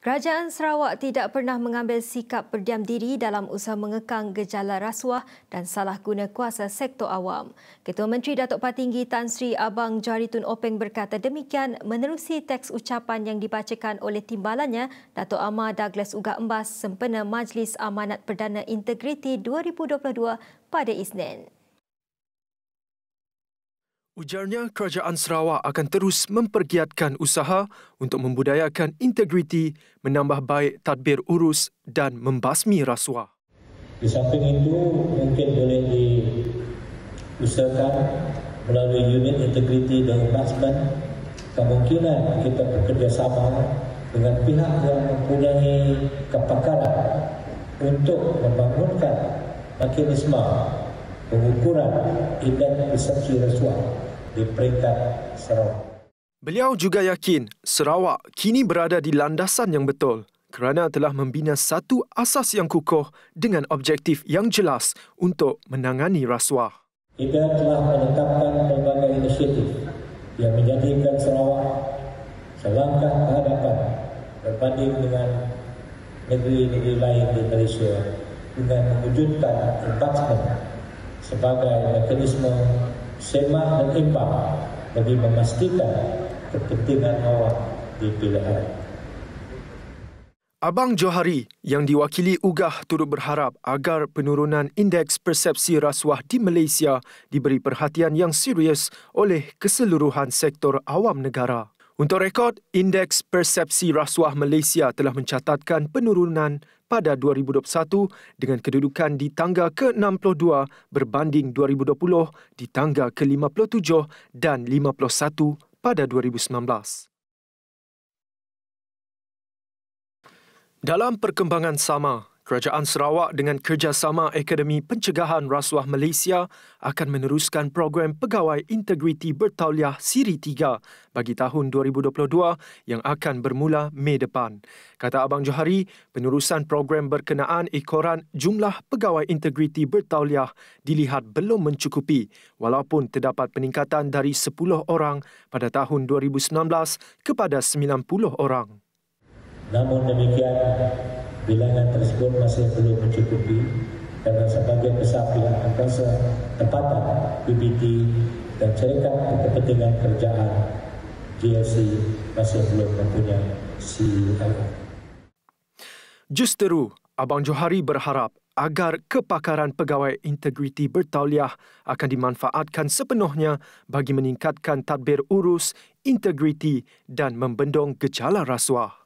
Kerajaan Sarawak tidak pernah mengambil sikap berdiam diri dalam usaha mengekang gejala rasuah dan salah guna kuasa sektor awam. Ketua Menteri Datuk Patinggi Tan Sri Abang Tun Openg berkata demikian menerusi teks ucapan yang dibacakan oleh timbalannya Datuk Amar Douglas Uga Embas sempena Majlis Amanat Perdana Integriti 2022 pada Isnin. Ujarnya, kerajaan Sarawak akan terus mempergiatkan usaha untuk membudayakan integriti, menambah baik tadbir urus dan membasmi rasuah. Di samping itu, mungkin boleh diusahakan melalui unit integriti dan embasmen kemungkinan kita bekerjasama dengan pihak yang mempunyai kepakaran untuk membangunkan mekanisme pengukuran indeks persepsi rasuah di peringkat Sarawak. Beliau juga yakin Sarawak kini berada di landasan yang betul kerana telah membina satu asas yang kukuh dengan objektif yang jelas untuk menangani rasuah. Kita telah menetapkan pelbagai inisiatif yang menjadikan Sarawak selangkah ke hadapan berbanding dengan negeri-negeri lain di Malaysia dengan mewujudkan impactment sebagai mekanisme semak dan impak bagi memastikan kepentingan awak di pilihan. Abang Johari yang diwakili Ugah turut berharap agar penurunan indeks persepsi rasuah di Malaysia diberi perhatian yang serius oleh keseluruhan sektor awam negara. Untuk rekod, indeks persepsi rasuah Malaysia telah mencatatkan penurunan pada 2021 dengan kedudukan di tangga ke-62 berbanding 2020 di tangga ke-57 dan 51 pada 2019. Dalam perkembangan sama, Kerajaan Sarawak dengan kerjasama Akademi Pencegahan Rasuah Malaysia akan meneruskan program Pegawai Integriti Bertauliah Siri 3 bagi tahun 2022 yang akan bermula Mei depan. Kata Abang Johari, penerusan program berkenaan ekoran jumlah pegawai integriti bertauliah dilihat belum mencukupi walaupun terdapat peningkatan dari 10 orang pada tahun 2019 kepada 90 orang. Namun demikian, bilangan tersebut masih belum mencukupi karena sebagian besar pihak angkasa tempatan, PPT dan syarikat kepentingan kerjaan GLC masih belum mempunyai CEO. Justeru, Abang Johari berharap agar kepakaran pegawai integriti bertauliah akan dimanfaatkan sepenuhnya bagi meningkatkan tadbir urus integriti dan membendung gejala rasuah.